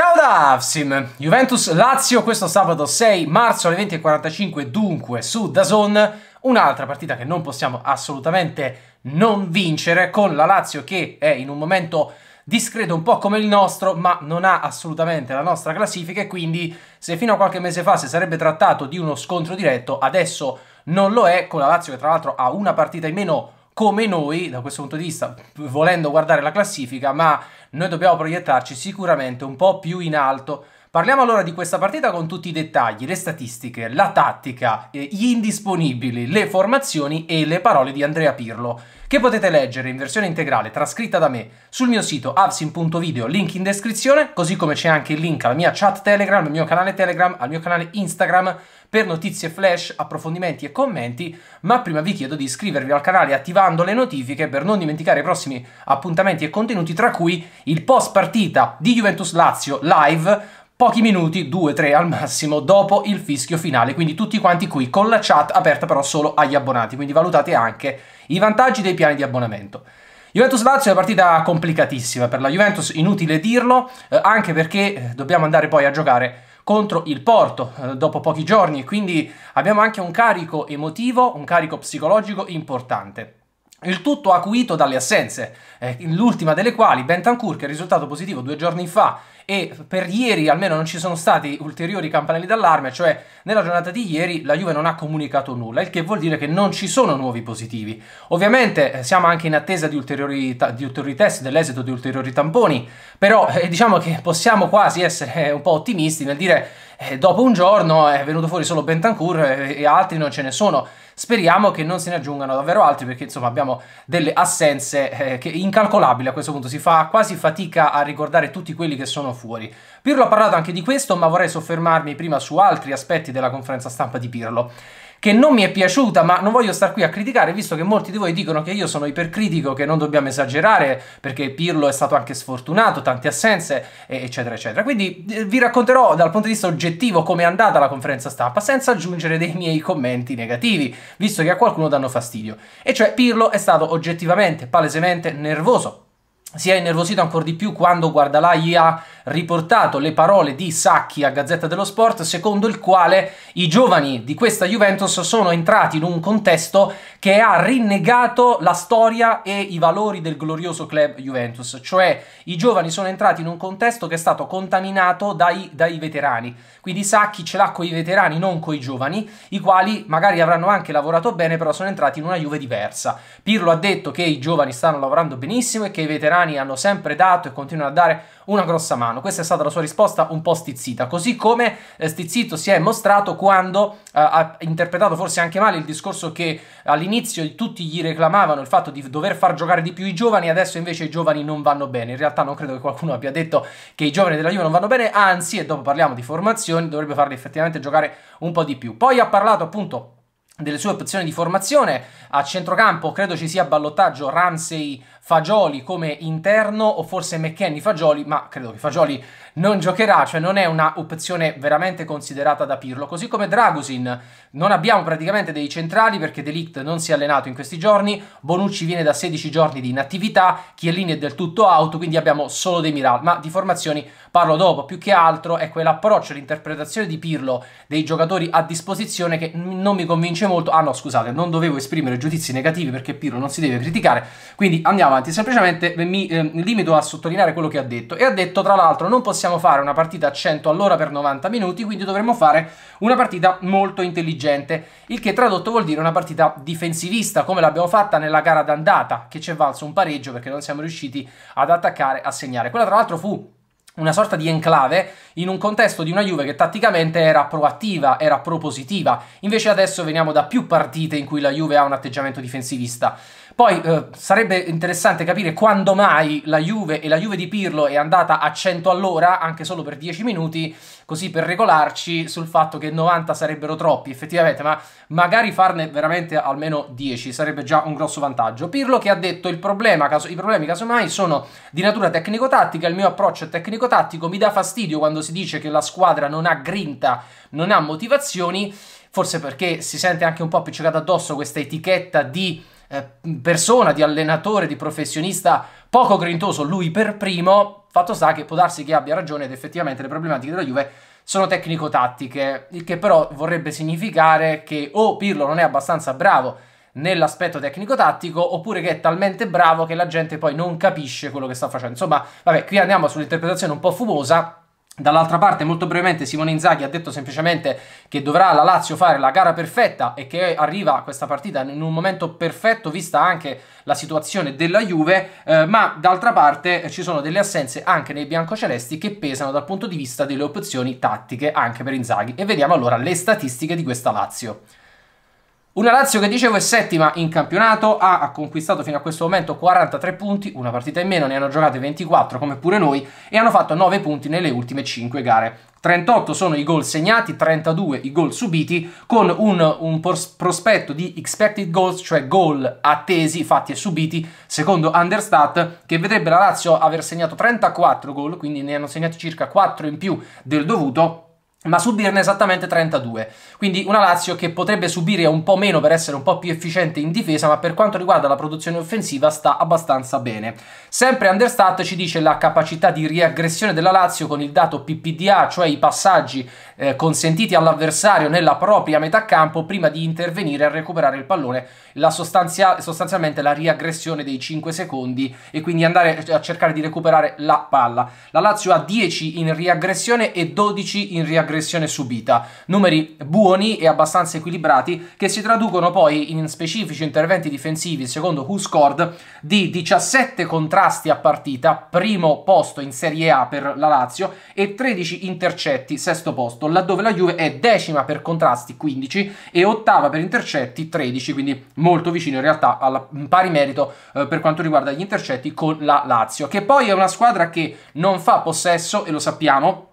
Ciao da Avsim! Juventus-Lazio questo sabato 6 marzo alle 20.45 dunque su Dazon un'altra partita che non possiamo assolutamente non vincere con la Lazio che è in un momento discreto un po' come il nostro ma non ha assolutamente la nostra classifica e quindi se fino a qualche mese fa si sarebbe trattato di uno scontro diretto adesso non lo è con la Lazio che tra l'altro ha una partita in meno come noi, da questo punto di vista, volendo guardare la classifica, ma noi dobbiamo proiettarci sicuramente un po' più in alto Parliamo allora di questa partita con tutti i dettagli, le statistiche, la tattica, eh, gli indisponibili, le formazioni e le parole di Andrea Pirlo, che potete leggere in versione integrale trascritta da me sul mio sito avsin.video, link in descrizione, così come c'è anche il link alla mia chat Telegram, al mio canale Telegram, al mio canale Instagram per notizie flash, approfondimenti e commenti, ma prima vi chiedo di iscrivervi al canale attivando le notifiche per non dimenticare i prossimi appuntamenti e contenuti, tra cui il post partita di Juventus Lazio live pochi minuti, 2 tre al massimo, dopo il fischio finale, quindi tutti quanti qui con la chat aperta però solo agli abbonati, quindi valutate anche i vantaggi dei piani di abbonamento. Juventus-Lazio è una partita complicatissima per la Juventus, inutile dirlo, eh, anche perché eh, dobbiamo andare poi a giocare contro il Porto eh, dopo pochi giorni, quindi abbiamo anche un carico emotivo, un carico psicologico importante. Il tutto acuito dalle assenze, l'ultima delle quali Bentancur che è risultato positivo due giorni fa e per ieri almeno non ci sono stati ulteriori campanelli d'allarme, cioè nella giornata di ieri la Juve non ha comunicato nulla, il che vuol dire che non ci sono nuovi positivi. Ovviamente eh, siamo anche in attesa di ulteriori, di ulteriori test, dell'esito di ulteriori tamponi, però eh, diciamo che possiamo quasi essere eh, un po' ottimisti nel dire eh, dopo un giorno è venuto fuori solo Bentancur e, eh, e altri non ce ne sono. Speriamo che non se ne aggiungano davvero altri perché insomma abbiamo delle assenze eh, incalcolabili a questo punto, si fa quasi fatica a ricordare tutti quelli che sono fuori. Pirlo ha parlato anche di questo, ma vorrei soffermarmi prima su altri aspetti della conferenza stampa di Pirlo che non mi è piaciuta, ma non voglio star qui a criticare, visto che molti di voi dicono che io sono ipercritico, che non dobbiamo esagerare, perché Pirlo è stato anche sfortunato, tante assenze, eccetera, eccetera. Quindi eh, vi racconterò dal punto di vista oggettivo come è andata la conferenza stampa, senza aggiungere dei miei commenti negativi, visto che a qualcuno danno fastidio. E cioè Pirlo è stato oggettivamente, palesemente nervoso. Si è innervosito ancora di più quando guarda la IA riportato le parole di Sacchi a Gazzetta dello Sport, secondo il quale i giovani di questa Juventus sono entrati in un contesto che ha rinnegato la storia e i valori del glorioso club Juventus, cioè i giovani sono entrati in un contesto che è stato contaminato dai, dai veterani, quindi Sacchi ce l'ha con i veterani, non con i giovani, i quali magari avranno anche lavorato bene, però sono entrati in una Juve diversa. Pirlo ha detto che i giovani stanno lavorando benissimo e che i veterani hanno sempre dato e continuano a dare una grossa mano mano. Questa è stata la sua risposta un po' stizzita, così come eh, stizzito si è mostrato quando eh, ha interpretato forse anche male il discorso che all'inizio tutti gli reclamavano il fatto di dover far giocare di più i giovani, adesso invece i giovani non vanno bene. In realtà non credo che qualcuno abbia detto che i giovani della Juve non vanno bene, anzi, e dopo parliamo di formazioni, dovrebbe farli effettivamente giocare un po' di più. Poi ha parlato appunto delle sue opzioni di formazione. A centrocampo credo ci sia ballottaggio Ramsey Fagioli come interno o forse McKenny Fagioli, ma credo che Fagioli non giocherà, cioè non è una opzione veramente considerata da Pirlo, così come Dragusin. Non abbiamo praticamente dei centrali perché Delict non si è allenato in questi giorni, Bonucci viene da 16 giorni di inattività, Chiellini è del tutto out, quindi abbiamo solo dei Miral, ma di formazioni parlo dopo, più che altro è quell'approccio, l'interpretazione di Pirlo dei giocatori a disposizione che non mi convince molto... Ah no, scusate, non dovevo esprimere giudizi negativi perché Piro non si deve criticare, quindi andiamo avanti. Semplicemente eh, mi eh, limito a sottolineare quello che ha detto. E ha detto, tra l'altro, non possiamo fare una partita a 100 all'ora per 90 minuti, quindi dovremmo fare una partita molto intelligente, il che tradotto vuol dire una partita difensivista, come l'abbiamo fatta nella gara d'andata, che ci è valso un pareggio perché non siamo riusciti ad attaccare, a segnare. Quella tra l'altro fu una sorta di enclave in un contesto di una Juve che tatticamente era proattiva, era propositiva. Invece adesso veniamo da più partite in cui la Juve ha un atteggiamento difensivista. Poi eh, sarebbe interessante capire quando mai la Juve e la Juve di Pirlo è andata a 100 all'ora, anche solo per 10 minuti, così per regolarci sul fatto che 90 sarebbero troppi effettivamente, ma magari farne veramente almeno 10 sarebbe già un grosso vantaggio. Pirlo che ha detto il problema, caso, i problemi casomai sono di natura tecnico-tattica, il mio approccio è tecnico tattico, mi dà fastidio quando si dice che la squadra non ha grinta, non ha motivazioni, forse perché si sente anche un po' appiccicata addosso questa etichetta di eh, persona, di allenatore, di professionista poco grintoso, lui per primo, fatto sta che può darsi che abbia ragione ed effettivamente le problematiche della Juve sono tecnico-tattiche, il che però vorrebbe significare che o Pirlo non è abbastanza bravo nell'aspetto tecnico-tattico oppure che è talmente bravo che la gente poi non capisce quello che sta facendo. Insomma, vabbè, qui andiamo sull'interpretazione un po' fumosa. Dall'altra parte, molto brevemente, Simone Inzaghi ha detto semplicemente che dovrà la Lazio fare la gara perfetta e che arriva questa partita in un momento perfetto, vista anche la situazione della Juve, eh, ma d'altra parte eh, ci sono delle assenze anche nei biancocelesti che pesano dal punto di vista delle opzioni tattiche anche per Inzaghi. E vediamo allora le statistiche di questa Lazio. Una Lazio che dicevo è settima in campionato, ha, conquistato fino a questo momento 43 punti, una partita in meno, ne hanno giocate 24 come pure noi e hanno fatto 9 punti nelle ultime 5 gare. 38 sono i gol segnati, 32 i gol subiti, con un, un prospetto di expected goals, cioè gol attesi, fatti e subiti, secondo Understat, che vedrebbe la Lazio aver segnato 34 gol, quindi ne hanno segnati circa 4 in più del dovuto, ma subirne esattamente 32. Quindi una Lazio che potrebbe subire un po' meno per essere un po' più efficiente in difesa, ma per quanto riguarda la produzione offensiva sta abbastanza bene. Sempre Understat ci dice la capacità di riaggressione della Lazio con il dato PPDA, cioè i passaggi eh, consentiti all'avversario nella propria metà campo prima di intervenire a recuperare il pallone, la sostanzia sostanzialmente la riaggressione dei 5 secondi e quindi andare eh, a cercare di recuperare la palla. La Lazio ha 10 in riaggressione e 12 in riaggressione aggressione subita. Numeri buoni e abbastanza equilibrati che si traducono poi in specifici interventi difensivi, secondo Who di 17 contrasti a partita, primo posto in Serie A per la Lazio, e 13 intercetti, sesto posto, laddove la Juve è decima per contrasti, 15, e ottava per intercetti, 13, quindi molto vicino in realtà al pari merito eh, per quanto riguarda gli intercetti con la Lazio, che poi è una squadra che non fa possesso, e lo sappiamo,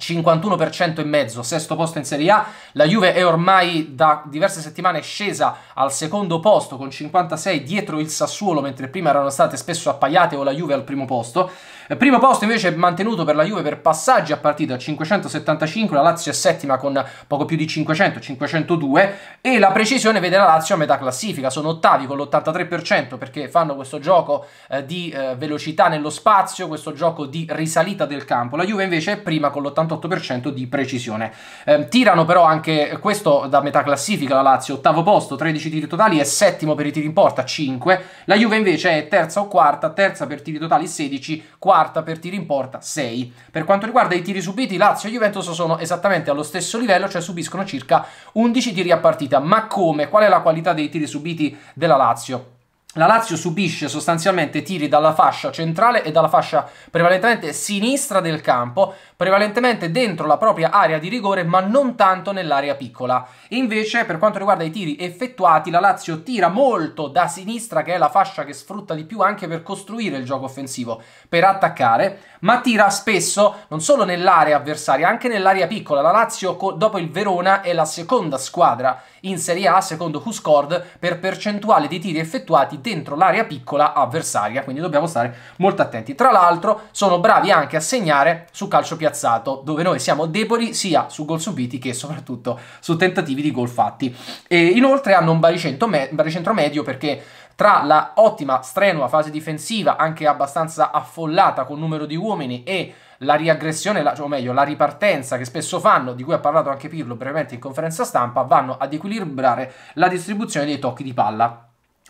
51% e mezzo, sesto posto in Serie A. La Juve è ormai da diverse settimane scesa al secondo posto con 56 dietro il Sassuolo, mentre prima erano state spesso appaiate o la Juve al primo posto. Primo posto invece mantenuto per la Juve per passaggi a partita 575, la Lazio è settima con poco più di 500, 502 e la precisione vede la Lazio a metà classifica, sono ottavi con l'83% perché fanno questo gioco eh, di eh, velocità nello spazio, questo gioco di risalita del campo. La Juve invece è prima con l'88% di precisione. Eh, tirano però anche questo da metà classifica la Lazio, ottavo posto, 13 tiri totali e settimo per i tiri in porta, 5. La Juve invece è terza o quarta, terza per tiri totali 16, quarta Sparta per tiri in porta 6. Per quanto riguarda i tiri subiti, Lazio e Juventus sono esattamente allo stesso livello, cioè subiscono circa 11 tiri a partita. Ma come? Qual è la qualità dei tiri subiti della Lazio? La Lazio subisce sostanzialmente tiri dalla fascia centrale e dalla fascia prevalentemente sinistra del campo, prevalentemente dentro la propria area di rigore, ma non tanto nell'area piccola. Invece, per quanto riguarda i tiri effettuati, la Lazio tira molto da sinistra, che è la fascia che sfrutta di più anche per costruire il gioco offensivo, per attaccare, ma tira spesso non solo nell'area avversaria, anche nell'area piccola. La Lazio dopo il Verona è la seconda squadra in Serie A, secondo WhoScored, per percentuale di tiri effettuati dentro l'area piccola avversaria, quindi dobbiamo stare molto attenti. Tra l'altro sono bravi anche a segnare su calcio piazzato, dove noi siamo deboli sia su gol subiti che soprattutto su tentativi di gol fatti. E inoltre hanno un baricentro, me baricentro medio perché tra la ottima, strenua fase difensiva, anche abbastanza affollata con numero di uomini e la riaggressione, o meglio la ripartenza che spesso fanno, di cui ha parlato anche Pirlo brevemente in conferenza stampa, vanno ad equilibrare la distribuzione dei tocchi di palla.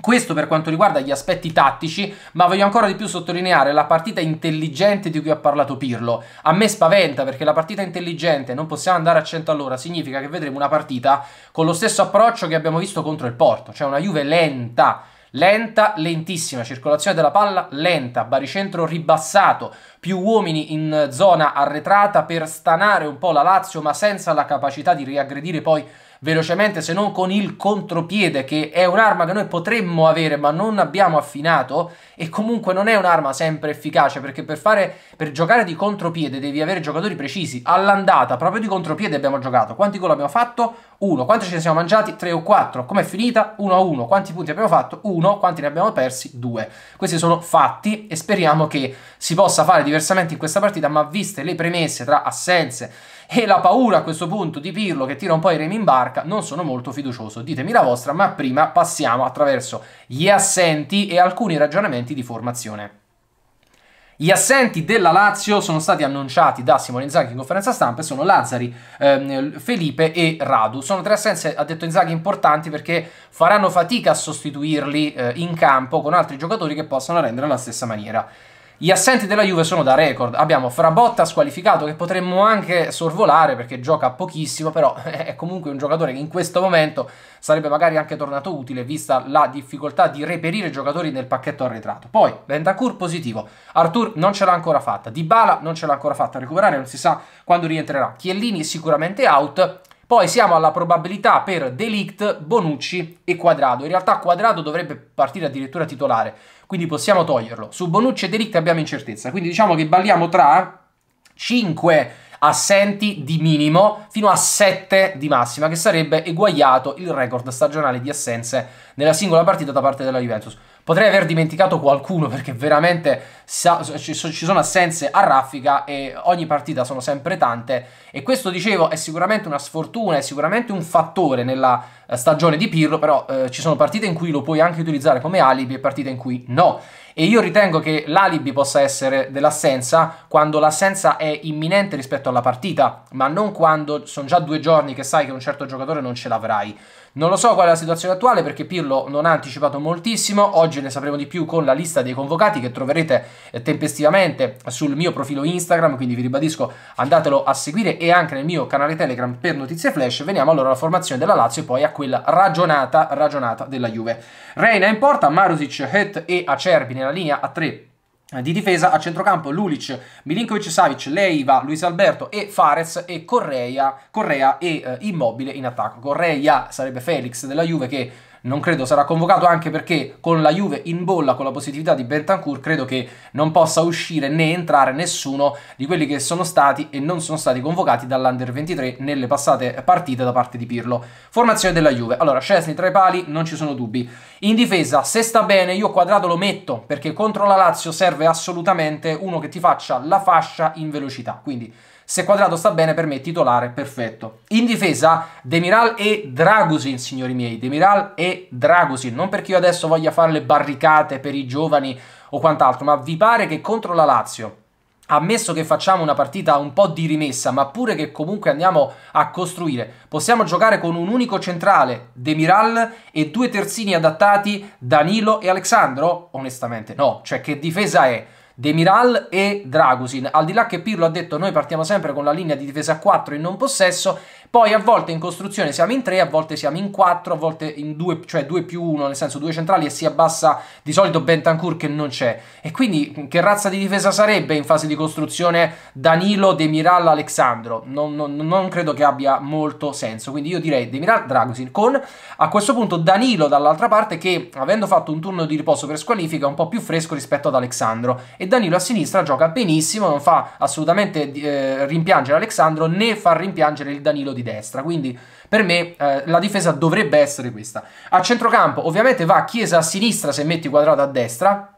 Questo per quanto riguarda gli aspetti tattici, ma voglio ancora di più sottolineare la partita intelligente di cui ha parlato Pirlo. A me spaventa perché la partita intelligente non possiamo andare a 100 all'ora, significa che vedremo una partita con lo stesso approccio che abbiamo visto contro il Porto, cioè una Juve lenta, lenta, lentissima, circolazione della palla lenta, baricentro ribassato, più uomini in zona arretrata per stanare un po' la Lazio ma senza la capacità di riaggredire poi velocemente se non con il contropiede che è un'arma che noi potremmo avere ma non abbiamo affinato e comunque non è un'arma sempre efficace perché per, fare, per giocare di contropiede devi avere giocatori precisi. All'andata proprio di contropiede abbiamo giocato. Quanti gol abbiamo fatto? 1. Quanti ce ne siamo mangiati? 3 o 4. Com'è finita? 1 a 1. Quanti punti abbiamo fatto? 1. Quanti ne abbiamo persi? 2. Questi sono fatti e speriamo che si possa fare diversamente in questa partita, ma viste le premesse tra assenze e la paura a questo punto di Pirlo che tira un po' i remi in barca H non sono molto fiducioso, ditemi la vostra, ma prima passiamo attraverso gli assenti e alcuni ragionamenti di formazione. Gli assenti della Lazio sono stati annunciati da Simone Inzaghi in conferenza stampa sono Lazzari, ehm, Felipe e Radu. Sono tre assenze, ha detto Inzaghi, importanti perché faranno fatica a sostituirli eh, in campo con altri giocatori che possano rendere alla stessa maniera. Gli assenti della Juve sono da record. Abbiamo Frabotta squalificato, che potremmo anche sorvolare perché gioca pochissimo, però è comunque un giocatore che in questo momento sarebbe magari anche tornato utile, vista la difficoltà di reperire giocatori nel pacchetto arretrato. Poi, Bentancur positivo. Artur non ce l'ha ancora fatta. Dybala non ce l'ha ancora fatta a recuperare, non si sa quando rientrerà. Chiellini sicuramente out. Poi siamo alla probabilità per Delict, Bonucci e Quadrado. In realtà Quadrado dovrebbe partire addirittura titolare, quindi possiamo toglierlo. Su Bonucci e Delict abbiamo incertezza, quindi diciamo che balliamo tra 5 assenti di minimo fino a 7 di massima, che sarebbe eguagliato il record stagionale di assenze nella singola partita da parte della Juventus. Potrei aver dimenticato qualcuno perché veramente ci sono assenze a raffica e ogni partita sono sempre tante e questo dicevo è sicuramente una sfortuna, è sicuramente un fattore nella eh, stagione di Pirlo, però eh, ci sono partite in cui lo puoi anche utilizzare come alibi e partite in cui no. E io ritengo che l'alibi possa essere dell'assenza quando l'assenza è imminente rispetto alla partita, ma non quando sono già due giorni che sai che un certo giocatore non ce l'avrai. Non lo so qual è la situazione attuale perché Pirlo non ha anticipato moltissimo, oggi ne sapremo di più con la lista dei convocati che troverete eh, tempestivamente sul mio profilo Instagram, quindi vi ribadisco andatelo a seguire e anche nel mio canale Telegram per notizie flash. Veniamo allora alla formazione della Lazio e poi a quella ragionata, ragionata della Juve. Reina in porta, Marusic, Het e Acerbi nella linea a 3 di difesa a centrocampo Lulic, Milinkovic Savic, Leiva, Luis Alberto e Fares e Correa, Correa e eh, Immobile in attacco. Correa sarebbe Felix della Juve che non credo sarà convocato anche perché con la Juve in bolla, con la positività di Bentancur, credo che non possa uscire né entrare nessuno di quelli che sono stati e non sono stati convocati dall'Under 23 nelle passate partite da parte di Pirlo. Formazione della Juve. Allora, Scesni tra i pali, non ci sono dubbi. In difesa, se sta bene, io quadrato lo metto perché contro la Lazio serve assolutamente uno che ti faccia la fascia in velocità. Quindi se Quadrato sta bene per me titolare perfetto. In difesa Demiral e Dragusin, signori miei, Demiral e Dragusin, non perché io adesso voglia fare le barricate per i giovani o quant'altro, ma vi pare che contro la Lazio ammesso che facciamo una partita un po' di rimessa, ma pure che comunque andiamo a costruire, possiamo giocare con un unico centrale, Demiral, e due terzini adattati, Danilo e Alexandro? Onestamente no, cioè che difesa è? Demiral e Dragusin. Al di là che Pirlo ha detto noi partiamo sempre con la linea di difesa a 4 in non possesso, poi a volte in costruzione siamo in 3, a volte siamo in 4, a volte in 2, cioè 2 più 1, nel senso 2 centrali e si abbassa di solito Bentancur che non c'è. E quindi che razza di difesa sarebbe in fase di costruzione Danilo, Demiral, Alexandro? Non, non, non credo che abbia molto senso, quindi io direi Demiral, Dragusin con a questo punto Danilo dall'altra parte che avendo fatto un turno di riposo per squalifica è un po' più fresco rispetto ad Alexandro e Danilo a sinistra gioca benissimo, non fa assolutamente eh, rimpiangere Alexandro né fa rimpiangere il Danilo di destra, quindi per me eh, la difesa dovrebbe essere questa. A centrocampo ovviamente va Chiesa a sinistra se metti quadrato a destra,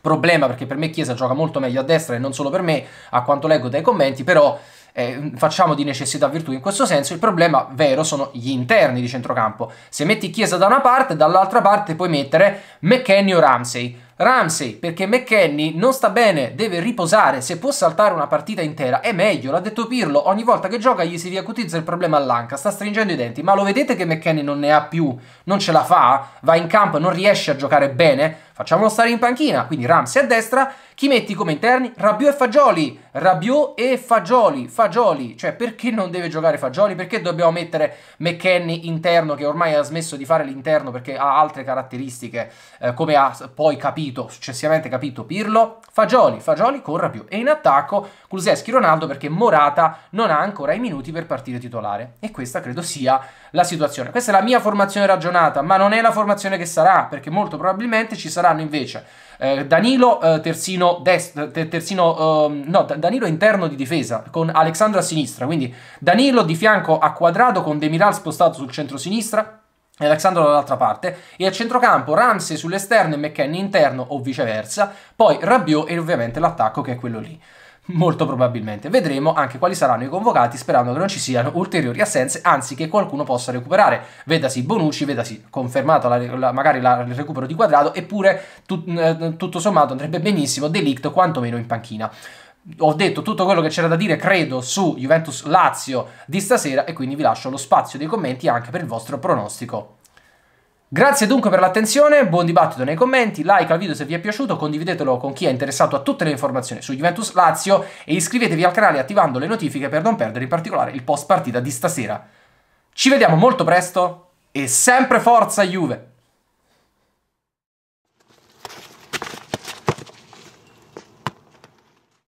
problema perché per me Chiesa gioca molto meglio a destra e non solo per me, a quanto leggo dai commenti, però eh, facciamo di necessità virtù in questo senso, il problema vero sono gli interni di centrocampo. Se metti Chiesa da una parte, dall'altra parte puoi mettere McKenny o Ramsey Ramsey, perché McKenny non sta bene, deve riposare, se può saltare una partita intera è meglio, l'ha detto Pirlo, ogni volta che gioca gli si riacutizza il problema all'anca, sta stringendo i denti, ma lo vedete che McKenny non ne ha più, non ce la fa, va in campo, non riesce a giocare bene, facciamolo stare in panchina, quindi Ramsey a destra, chi metti come interni? Rabiot e Fagioli, Rabiot e Fagioli, Fagioli, cioè perché non deve giocare Fagioli? Perché dobbiamo mettere McKenny interno che ormai ha smesso di fare l'interno perché ha altre caratteristiche, eh, come ha poi capito, successivamente capito Pirlo? Fagioli, Fagioli con Rabiot e in attacco Kuluseschi Ronaldo perché Morata non ha ancora i minuti per partire titolare e questa credo sia la situazione. Questa è la mia formazione ragionata, ma non è la formazione che sarà, perché molto probabilmente ci sarà saranno invece eh, Danilo, eh, terzino, dest- terzino eh, no, Danilo interno di difesa con Alexandra a sinistra, quindi Danilo di fianco a quadrato con Demiral spostato sul centro-sinistra e Alexandro dall'altra parte e a centrocampo Ramsey sull'esterno e McKennie interno o viceversa, poi Rabiot e ovviamente l'attacco che è quello lì. Molto probabilmente. Vedremo anche quali saranno i convocati sperando che non ci siano ulteriori assenze, anzi che qualcuno possa recuperare. Vedasi Bonucci, vedasi confermato la, la, magari la, il recupero di quadrato, eppure tut, eh, tutto sommato andrebbe benissimo Delict quantomeno in panchina. Ho detto tutto quello che c'era da dire, credo, su Juventus Lazio di stasera e quindi vi lascio lo spazio dei commenti anche per il vostro pronostico. Grazie dunque per l'attenzione, buon dibattito nei commenti, like al video se vi è piaciuto, condividetelo con chi è interessato a tutte le informazioni su Juventus Lazio e iscrivetevi al canale attivando le notifiche per non perdere in particolare il post partita di stasera. Ci vediamo molto presto e sempre forza Juve!